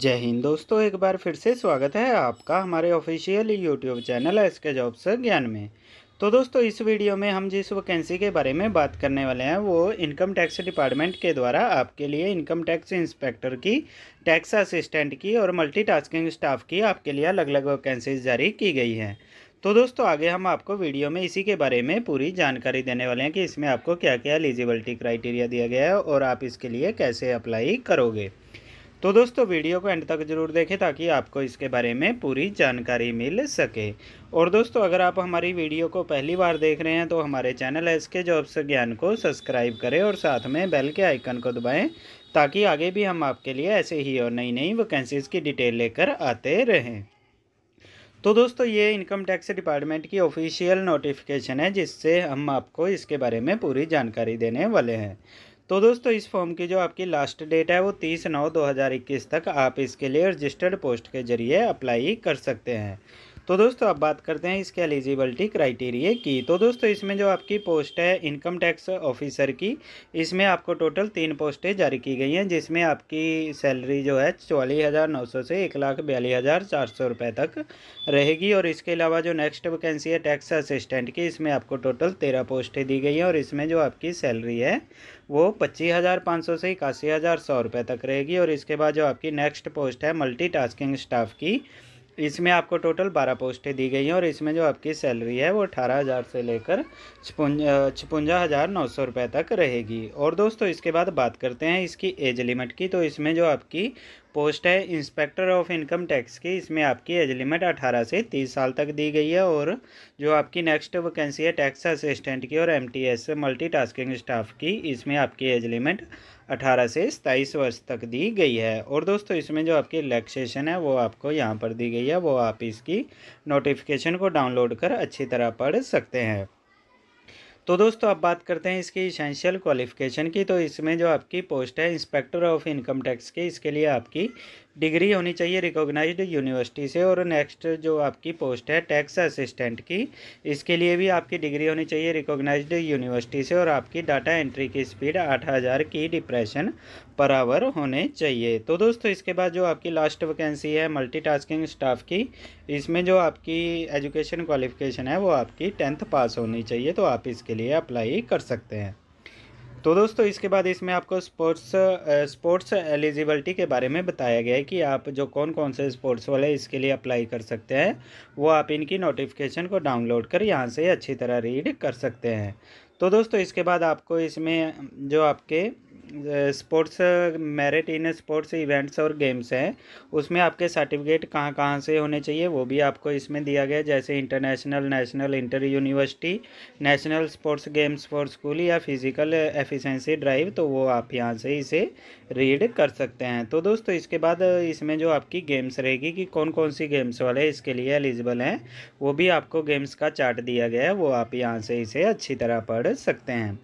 जय हिंद दोस्तों एक बार फिर से स्वागत है आपका हमारे official YouTube channel S K job से ज्ञान में तो दोस्तों इस वीडियो में हम जिस वैकेंसी के बारे में बात करने वाले हैं वो इनकम टैक्स डिपार्टमेंट के द्वारा आपके लिए इनकम टैक्स इंस्पेक्टर की टैक्स असिस्टेंट की और मल्टीटास्किंग स्टाफ की आपके लिए अलग अलग वैकेंसीज जारी की गई हैं तो दोस्तों आगे हम आपको वीडियो में इसी के बारे में पूरी जानकारी देने वाले हैं कि इसमें आपको क्या क्या एलिजिबिलिटी क्राइटेरिया दिया गया है और आप इसके लिए कैसे अप्लाई करोगे तो दोस्तों वीडियो को एंड तक जरूर देखें ताकि आपको इसके बारे में पूरी जानकारी मिल सके और दोस्तों अगर आप हमारी वीडियो को पहली बार देख रहे हैं तो हमारे चैनल एस के जॉब्स ज्ञान को सब्सक्राइब करें और साथ में बेल के आइकन को दबाएं ताकि आगे भी हम आपके लिए ऐसे ही और नई नई वैकेंसीज़ की डिटेल लेकर आते रहें तो दोस्तों ये इनकम टैक्स डिपार्टमेंट की ऑफिशियल नोटिफिकेशन है जिससे हम आपको इसके बारे में पूरी जानकारी देने वाले हैं तो दोस्तों इस फॉर्म की जो आपकी लास्ट डेट है वो तीस नौ दो हज़ार इक्कीस तक आप इसके लिए रजिस्टर्ड पोस्ट के ज़रिए अप्लाई कर सकते हैं तो दोस्तों अब बात करते हैं इसके एलिजिबिलिटी क्राइटेरिया की तो दोस्तों इसमें जो आपकी पोस्ट है इनकम टैक्स ऑफिसर की इसमें आपको टोटल तीन पोस्टें जारी की गई हैं जिसमें आपकी सैलरी जो है चौवालीस हज़ार नौ सौ से एक लाख बयालीस हज़ार चार सौ रुपये तक रहेगी और इसके अलावा जो नेक्स्ट वैकेंसी है टैक्स असिस्टेंट की इसमें आपको टोटल तेरह पोस्टें दी गई हैं और इसमें जो आपकी सैलरी है वो पच्चीस हज़ार पाँच सौ से इक्यासी हज़ार सौ रुपये तक रहेगी और इसके बाद जो आपकी नेक्स्ट पोस्ट है मल्टी स्टाफ की इसमें आपको टोटल बारह पोस्टें दी गई हैं और इसमें जो आपकी सैलरी है वो अठारह हज़ार से लेकर छपुंजा हज़ार नौ सौ रुपये तक रहेगी और दोस्तों इसके बाद बात करते हैं इसकी एज लिमिट की तो इसमें जो आपकी पोस्ट है इंस्पेक्टर ऑफ इनकम टैक्स की इसमें आपकी एज लिमिट अठारह से तीस साल तक दी गई है और जो आपकी नेक्स्ट वैकेंसी है टैक्स असिस्टेंट की और M T S multitasking staff की इसमें आपकी एज लिमिट अठारह से सताईस वर्ष तक दी गई है और दोस्तों इसमें जो आपकी रिलैक्सेशन है वो आपको यहाँ पर दी गई है वो आप इसकी नोटिफिकेशन को डाउनलोड कर अच्छी तरह पढ़ सकते हैं तो दोस्तों अब बात करते हैं इसकी इसेंशियल क्वालिफिकेशन की तो इसमें जो आपकी पोस्ट है इंस्पेक्टर ऑफ इनकम टैक्स की इसके लिए आपकी डिग्री होनी चाहिए रिकॉग्नाइज्ड यूनिवर्सिटी से और नेक्स्ट जो आपकी पोस्ट है टैक्स असिस्टेंट की इसके लिए भी आपकी डिग्री होनी चाहिए रिकॉग्नाइज्ड यूनिवर्सिटी से और आपकी डाटा एंट्री की स्पीड आठ हज़ार की डिप्रेशन पर आवर होने चाहिए तो दोस्तों इसके बाद जो आपकी लास्ट वैकेंसी है मल्टी स्टाफ की इसमें जो आपकी एजुकेशन क्वालिफिकेशन है वो आपकी टेंथ पास होनी चाहिए तो आप इसके लिए अप्लाई कर सकते हैं तो दोस्तों इसके बाद इसमें आपको स्पोर्ट्स स्पोर्ट्स एलिजिबिलिटी के बारे में बताया गया है कि आप जो कौन कौन से स्पोर्ट्स वाले इसके लिए अप्लाई कर सकते हैं वो आप इनकी नोटिफिकेशन को डाउनलोड कर यहाँ से अच्छी तरह रीड कर सकते हैं तो दोस्तों इसके बाद आपको इसमें जो आपके sports merit in sports events और गेम्स हैं उसमें आपके सर्टिफिकेट कहाँ कहाँ से होने चाहिए वो भी आपको इसमें दिया गया जैसे international national inter university national sports games for school या फिज़िकल एफिशेंसी ड्राइव तो वो आप यहाँ से इसे रीड कर सकते हैं तो दोस्तों इसके बाद इसमें जो आपकी गेम्स रहेगी कि कौन कौन सी गेम्स वाले इसके लिए एलिजिबल हैं वो भी आपको गेम्स का चार्ट दिया गया है वो आप यहाँ से इसे अच्छी तरह पढ़ सकते हैं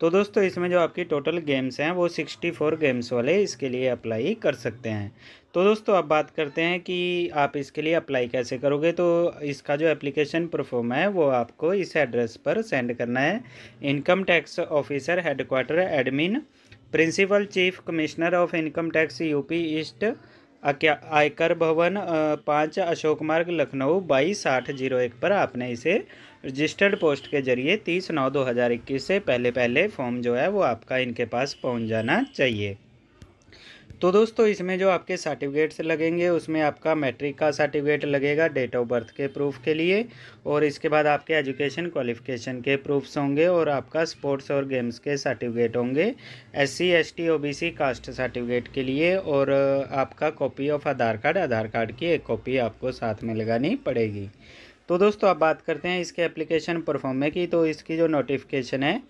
तो दोस्तों इसमें जो आपकी टोटल गेम्स हैं वो 64 गेम्स वाले इसके लिए अप्लाई कर सकते हैं तो दोस्तों अब बात करते हैं कि आप इसके लिए अप्लाई कैसे करोगे तो इसका जो एप्लीकेशन परफॉर्म है वो आपको इस एड्रेस पर सेंड करना है income tax officer headquarter admin principal chief commissioner of income tax UP east आयकर भवन पाँच अशोक मार्ग लखनऊ बाईस साठ जीरो एक पर आपने इसे रजिस्टर्ड पोस्ट के जरिए तीस नौ दो हज़ार इक्कीस से पहले पहले फॉर्म जो है वो आपका इनके पास पहुंच जाना चाहिए तो दोस्तों इसमें जो आपके सर्टिफिकेट्स लगेंगे उसमें आपका मैट्रिक का सर्टिफिकेट लगेगा डेट ऑफ बर्थ के प्रूफ के लिए और इसके बाद आपके एजुकेशन क्वालिफिकेशन के प्रूफ्स होंगे और आपका स्पोर्ट्स और गेम्स के सर्टिफिकेट होंगे S C S T O B C caste certificate के लिए और आपका copy of Aadhaar card Aadhaar card की एक कॉपी आपको साथ में लगानी पड़ेगी तो दोस्तों आप बात करते हैं इसके एप्लीकेशन परफॉर्मे की तो इसकी जो नोटिफिकेशन है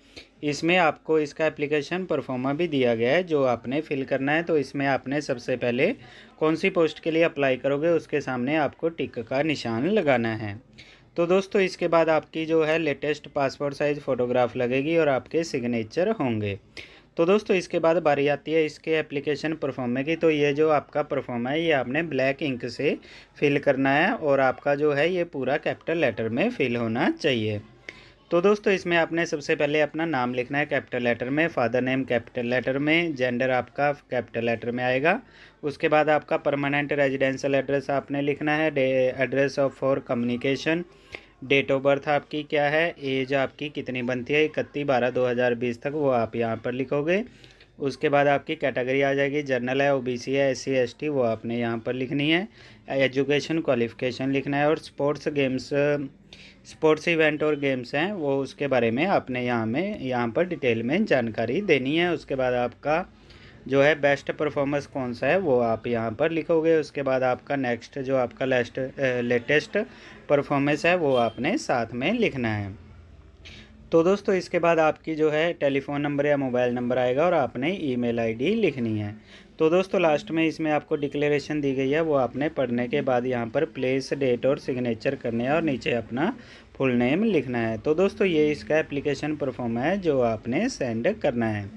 इसमें आपको इसका एप्लीकेशन परफॉर्मा भी दिया गया है जो आपने फिल करना है तो इसमें आपने सबसे पहले कौन सी पोस्ट के लिए अप्लाई करोगे उसके सामने आपको टिक का निशान लगाना है तो दोस्तों इसके बाद आपकी जो है लेटेस्ट पासपोर्ट साइज़ फ़ोटोग्राफ लगेगी और आपके सिग्नेचर होंगे तो दोस्तों इसके बाद बारी आती है इसके एप्लीकेशन परफॉर्मे की तो ये जो आपका परफॉर्म है ये आपने ब्लैक इंक से फिल करना है और आपका जो है ये पूरा कैपिटल लेटर में फिल होना चाहिए तो दोस्तों इसमें आपने सबसे पहले अपना नाम लिखना है कैपिटल लेटर में फादर नेम कैपिटल लेटर में जेंडर आपका कैपिटल लेटर में आएगा उसके बाद आपका परमानेंट रेजिडेंशल एड्रेस आपने लिखना है address of for communication date of birth आपकी क्या है एज आपकी कितनी बनती है इकतीस बारह दो हज़ार बीस तक वो आप यहाँ पर लिखोगे उसके बाद आपकी कैटेगरी आ जाएगी जर्नल है ओबीसी है एससी एसटी वो आपने यहाँ पर लिखनी है एजुकेशन क्वालिफिकेशन लिखना है और स्पोर्ट्स गेम्स स्पोर्ट्स इवेंट और गेम्स हैं वो उसके बारे में आपने यहाँ में यहाँ पर डिटेल में जानकारी देनी है उसके बाद आपका जो है बेस्ट परफॉर्मेंस कौन सा है वो आप यहाँ पर लिखोगे उसके बाद आपका नेक्स्ट जो आपका लेस्ट लेटेस्ट परफॉर्मेंस है वो आपने साथ में लिखना है तो दोस्तों इसके बाद आपकी जो है टेलीफोन नंबर या मोबाइल नंबर आएगा और आपने ईमेल आईडी लिखनी है तो दोस्तों लास्ट में इसमें आपको डिक्लेरेशन दी गई है वो आपने पढ़ने के बाद यहाँ पर प्लेस डेट और सिग्नेचर करने है और नीचे अपना फुल नेम लिखना है तो दोस्तों ये इसका एप्लीकेशन परफॉर्म है जो आपने सेंड करना है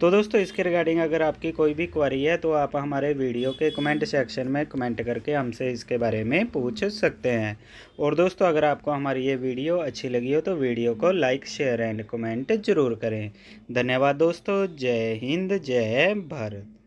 तो दोस्तों इसके रिगार्डिंग अगर आपकी कोई भी क्वारी है तो आप हमारे वीडियो के कमेंट सेक्शन में कमेंट करके हमसे इसके बारे में पूछ सकते हैं और दोस्तों अगर आपको हमारी ये वीडियो अच्छी लगी हो तो वीडियो को लाइक शेयर एंड कमेंट ज़रूर करें धन्यवाद दोस्तों जय हिंद जय भारत